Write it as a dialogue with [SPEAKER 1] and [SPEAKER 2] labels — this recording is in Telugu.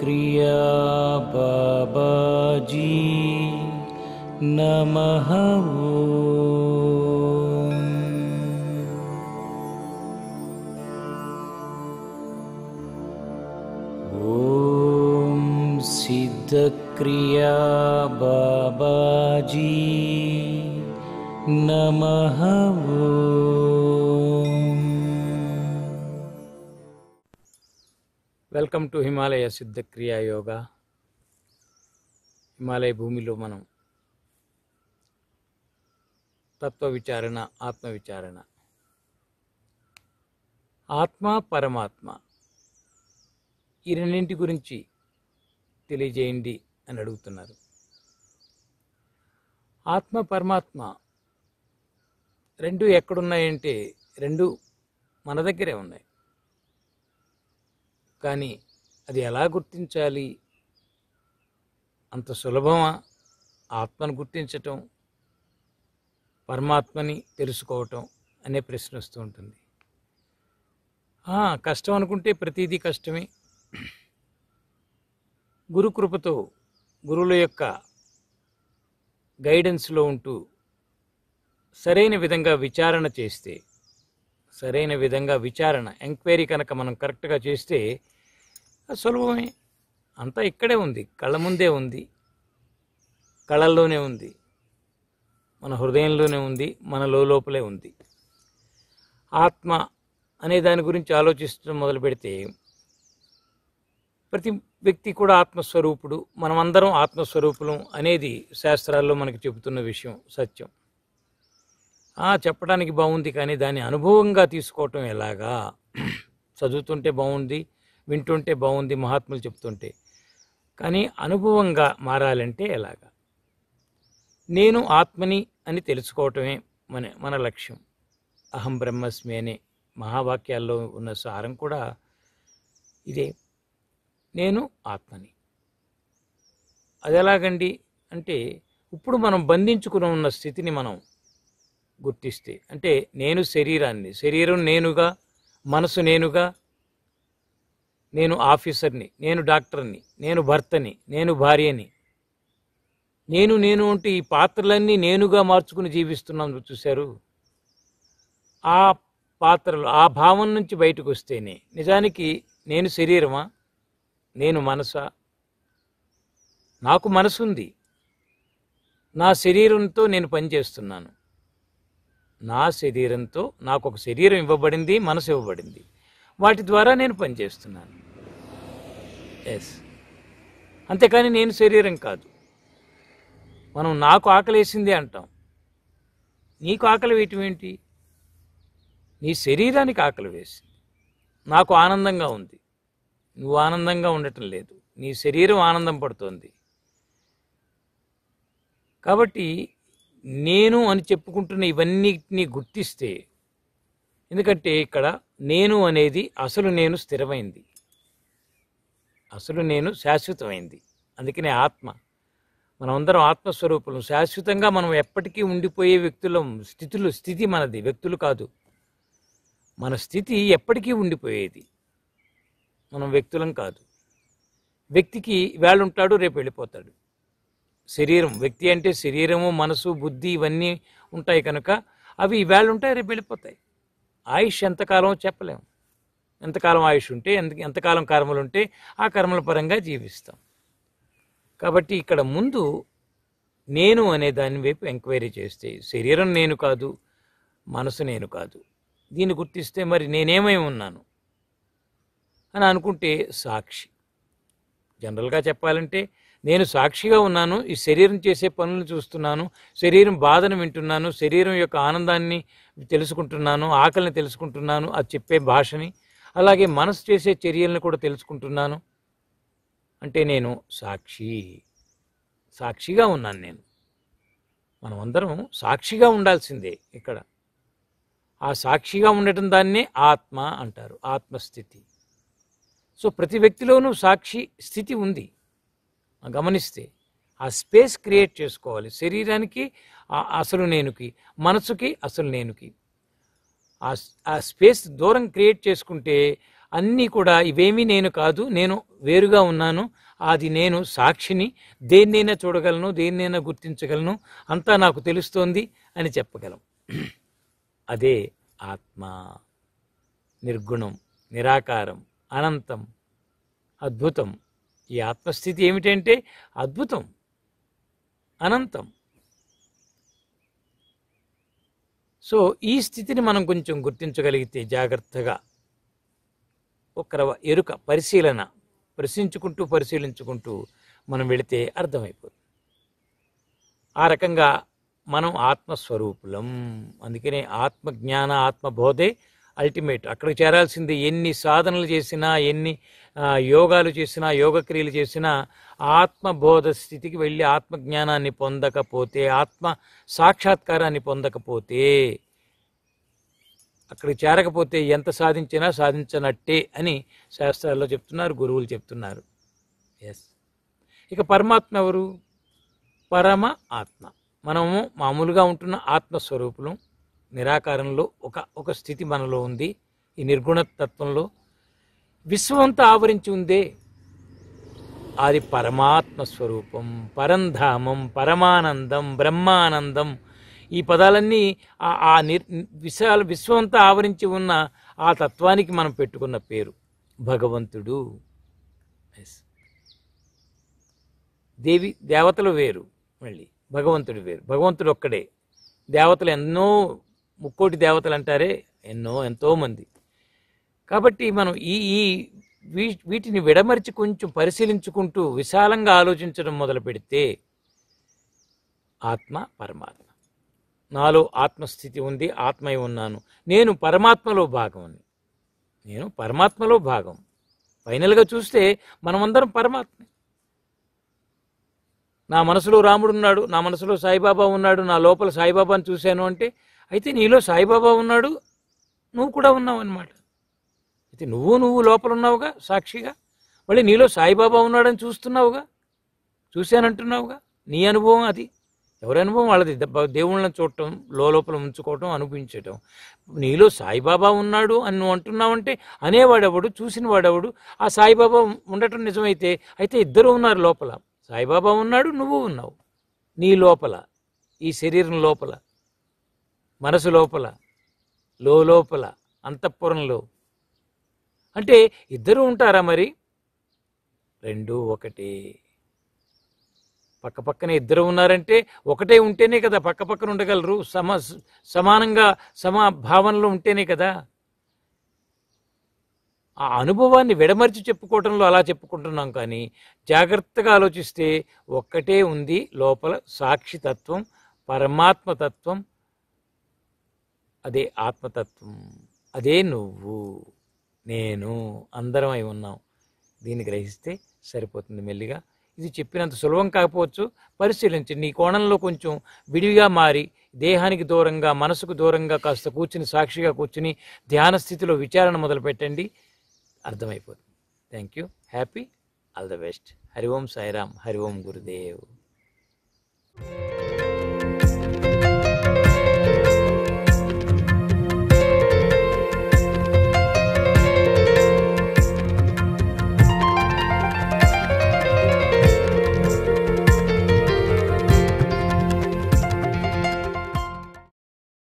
[SPEAKER 1] क्रिया बाबाजी नमः ॐ सिद्धक्रिया बाबाजी नमः welcome to Himalaya Siddhakriya yoga Himalaya భూమిలో మనం తత్వ విచారణ ఆత్మ విచారణ ఆత్మ పరమాత్మ ఈ రెండింటి గురించి తెలియజేయండి అని అడుగుతున్నారు ఆత్మ పరమాత్మ రెండు ఎక్కడున్నాయంటే రెండు మన దగ్గరే ఉన్నాయి కానీ అది ఎలా గుర్తించాలి అంత సులభమా ఆత్మను గుర్తించటం పరమాత్మని తెలుసుకోవటం అనే ప్రశ్న వస్తూ ఉంటుంది కష్టం అనుకుంటే ప్రతిదీ కష్టమే గురుకృపతో గురువుల యొక్క గైడెన్స్లో ఉంటూ సరైన విధంగా విచారణ చేస్తే సరైన విధంగా విచారణ ఎంక్వైరీ కనుక మనం కరెక్ట్గా చేస్తే సులభమే అంతా ఇక్కడే ఉంది కళ్ళ ముందే ఉంది కళల్లోనే ఉంది మన హృదయంలోనే ఉంది మన లోపలే ఉంది ఆత్మ అనే దాని గురించి ఆలోచిస్తూ మొదలు పెడితే ప్రతి వ్యక్తి కూడా ఆత్మస్వరూపుడు మనమందరం ఆత్మస్వరూపులం అనేది శాస్త్రాల్లో మనకు చెబుతున్న విషయం సత్యం చెప్పడానికి బాగుంది కానీ దాన్ని అనుభవంగా తీసుకోవటం ఎలాగా చదువుతుంటే బాగుంది వింటుంటే బాగుంది మహాత్ములు చెప్తుంటే కానీ అనుభవంగా మారాలంటే ఎలాగా నేను ఆత్మని అని తెలుసుకోవటమే మన మన లక్ష్యం అహం బ్రహ్మస్మి అనే మహావాక్యాల్లో ఉన్న సారం కూడా ఇదే నేను ఆత్మని అది ఎలాగండి అంటే ఇప్పుడు మనం బంధించుకుని ఉన్న స్థితిని మనం గుర్తిస్తే అంటే నేను శరీరాన్ని శరీరం నేనుగా మనసు నేనుగా నేను ఆఫీసర్ని నేను డాక్టర్ని నేను భర్తని నేను భార్యని నేను నేను అంటే ఈ పాత్రలన్నీ నేనుగా మార్చుకుని జీవిస్తున్నాను చూశారు ఆ పాత్రలు ఆ భావం నుంచి బయటకు వస్తేనే నిజానికి నేను శరీరమా నేను మనసా నాకు మనసుంది నా శరీరంతో నేను పనిచేస్తున్నాను నా శరీరంతో నాకు ఒక శరీరం ఇవ్వబడింది మనసు ఇవ్వబడింది వాటి ద్వారా నేను పనిచేస్తున్నాను ఎస్ అంతేకాని నేను శరీరం కాదు మనం నాకు ఆకలి వేసింది అంటాం నీకు ఆకలి వేయటం ఏంటి నీ శరీరానికి ఆకలి వేసింది నాకు ఆనందంగా ఉంది నువ్వు ఆనందంగా ఉండటం లేదు నీ శరీరం ఆనందం పడుతోంది కాబట్టి నేను అని చెప్పుకుంటున్న ఇవన్నిటిని గుర్తిస్తే ఎందుకంటే ఇక్కడ నేను అనేది అసలు నేను స్థిరమైంది అసలు నేను శాశ్వతమైంది అందుకనే ఆత్మ మనమందరం ఆత్మస్వరూపులం శాశ్వతంగా మనం ఎప్పటికీ ఉండిపోయే వ్యక్తులం స్థితులు స్థితి మనది వ్యక్తులు కాదు మన స్థితి ఎప్పటికీ ఉండిపోయేది మనం వ్యక్తులం కాదు వ్యక్తికి వేళ ఉంటాడు రేపు వెళ్ళిపోతాడు శరీరం వ్యక్తి అంటే శరీరము మనసు బుద్ధి ఇవన్నీ ఉంటాయి కనుక అవి ఇవాళ ఉంటాయి రేపు వెళ్ళిపోతాయి ఆయుష్ ఎంతకాలం చెప్పలేము ఎంతకాలం ఆయుష్ ఉంటే ఎంత ఎంతకాలం కర్మలు ఉంటే ఆ కర్మల పరంగా జీవిస్తాం కాబట్టి ఇక్కడ ముందు నేను అనే దాని వైపు ఎంక్వైరీ చేస్తే శరీరం నేను కాదు మనసు నేను కాదు దీన్ని గుర్తిస్తే మరి నేనేమై ఉన్నాను అని అనుకుంటే సాక్షి జనరల్గా చెప్పాలంటే నేను సాక్షిగా ఉన్నాను ఈ శరీరం చేసే పనులను చూస్తున్నాను శరీరం బాధను వింటున్నాను శరీరం యొక్క ఆనందాన్ని తెలుసుకుంటున్నాను ఆకలిని తెలుసుకుంటున్నాను అది చెప్పే భాషని అలాగే మనసు చేసే చర్యలను కూడా తెలుసుకుంటున్నాను అంటే నేను సాక్షి సాక్షిగా ఉన్నాను నేను మనం అందరం సాక్షిగా ఉండాల్సిందే ఇక్కడ ఆ సాక్షిగా ఉండటం దాన్నే ఆత్మ అంటారు ఆత్మస్థితి సో ప్రతి వ్యక్తిలోనూ సాక్షి స్థితి ఉంది గమనిస్తే ఆ స్పేస్ క్రియేట్ చేసుకోవాలి శరీరానికి అసలు నేనుకి మనసుకి అసలు నేనుకి ఆ స్పేస్ దూరం క్రియేట్ చేసుకుంటే అన్నీ కూడా ఇవేమీ నేను కాదు నేను వేరుగా ఉన్నాను అది నేను సాక్షిని దేన్నైనా చూడగలను దేన్నైనా గుర్తించగలను అంతా నాకు తెలుస్తోంది అని చెప్పగలం అదే ఆత్మ నిర్గుణం నిరాకారం అనంతం అద్భుతం ఈ ఆత్మస్థితి ఏమిటంటే అద్భుతం అనంతం సో ఈ స్థితిని మనం కొంచెం గుర్తించగలిగితే జాగ్రత్తగా ఒక ఎరుక పరిశీలన ప్రశ్నించుకుంటూ పరిశీలించుకుంటూ మనం వెళితే అర్థమైపోతుంది ఆ రకంగా మనం ఆత్మస్వరూపులం అందుకనే ఆత్మజ్ఞాన ఆత్మబోధే అల్టిమేట్ అక్కడికి చేరాల్సింది ఎన్ని సాధనలు చేసినా ఎన్ని యోగాలు చేసినా యోగక్రియలు చేసినా ఆత్మబోధ స్థితికి వెళ్ళి ఆత్మజ్ఞానాన్ని పొందకపోతే ఆత్మ సాక్షాత్కారాన్ని పొందకపోతే అక్కడికి చేరకపోతే ఎంత సాధించినా సాధించనట్టే అని శాస్త్రాల్లో చెప్తున్నారు గురువులు చెప్తున్నారు ఎస్ ఇక పరమాత్మ ఎవరు పరమ ఆత్మ మనము మామూలుగా ఉంటున్న ఆత్మస్వరూపులం నిరాకారంలో ఒక ఒక స్థితి మనలో ఉంది ఈ నిర్గుణ తత్వంలో విశ్వమంతా ఆవరించి ఉందే అది పరమాత్మ స్వరూపం పరంధామం పరమానందం బ్రహ్మానందం ఈ పదాలన్నీ ఆ నిర్ విశాల విశ్వమంతా ఆవరించి ఉన్న ఆ తత్వానికి మనం పెట్టుకున్న పేరు భగవంతుడు దేవి దేవతలు వేరు మళ్ళీ భగవంతుడు వేరు భగవంతుడు ఒక్కడే దేవతలు ఎన్నో ముక్కోటి దేవతలు అంటారే ఎన్నో ఎంతోమంది కాబట్టి మనం ఈ ఈ వీటిని విడమర్చి కొంచెం పరిశీలించుకుంటూ విశాలంగా ఆలోచించడం మొదలు పెడితే ఆత్మ పరమాత్మ నాలో ఆత్మస్థితి ఉంది ఆత్మై ఉన్నాను నేను పరమాత్మలో భాగం నేను పరమాత్మలో భాగం ఫైనల్గా చూస్తే మనమందరం పరమాత్మ నా మనసులో రాముడు ఉన్నాడు నా మనసులో సాయిబాబా ఉన్నాడు నా లోపల సాయిబాబాను చూశాను అంటే అయితే నీలో సాయిబాబా ఉన్నాడు నువ్వు కూడా ఉన్నావు అనమాట అయితే నువ్వు నువ్వు లోపల ఉన్నావుగా సాక్షిగా మళ్ళీ నీలో సాయిబాబా ఉన్నాడని చూస్తున్నావుగా చూశానంటున్నావుగా నీ అనుభవం అది ఎవరి అనుభవం వాళ్ళది దేవుళ్ళని చూడటం లోపల ఉంచుకోవటం అనిపించటం నీలో సాయిబాబా ఉన్నాడు అని నువ్వు అంటున్నావంటే అనేవాడెవడు చూసిన వాడెవడు ఆ సాయిబాబా ఉండటం నిజమైతే అయితే ఇద్దరు ఉన్నారు లోపల సాయిబాబా ఉన్నాడు నువ్వు ఉన్నావు నీ లోపల ఈ శరీరం లోపల మనసు లోపల లోపల అంతఃపురంలో అంటే ఇద్దరు ఉంటారా మరి రెండు ఒకటే పక్క పక్కనే ఇద్దరు ఉన్నారంటే ఒకటే ఉంటేనే కదా పక్క పక్కన ఉండగలరు సమ సమానంగా సమా భావనలో ఉంటేనే కదా ఆ అనుభవాన్ని విడమర్చి చెప్పుకోవటంలో అలా చెప్పుకుంటున్నాం కానీ జాగ్రత్తగా ఆలోచిస్తే ఒక్కటే ఉంది లోపల సాక్షితత్వం పరమాత్మతత్వం అదే ఆత్మతత్వం అదే నువ్వు నేను అందరం అయి ఉన్నాం దీన్ని గ్రహిస్తే సరిపోతుంది మెల్లిగా ఇది చెప్పినంత సులభం కాకపోవచ్చు పరిశీలించి నీ కోణంలో కొంచెం విడివిగా మారి దేహానికి దూరంగా మనసుకు దూరంగా కాస్త కూర్చుని సాక్షిగా కూర్చుని ధ్యాన స్థితిలో విచారణ మొదలు పెట్టండి అర్థమైపోతుంది thank you happy all the best Hari Om Sairam Hari Om Gurudev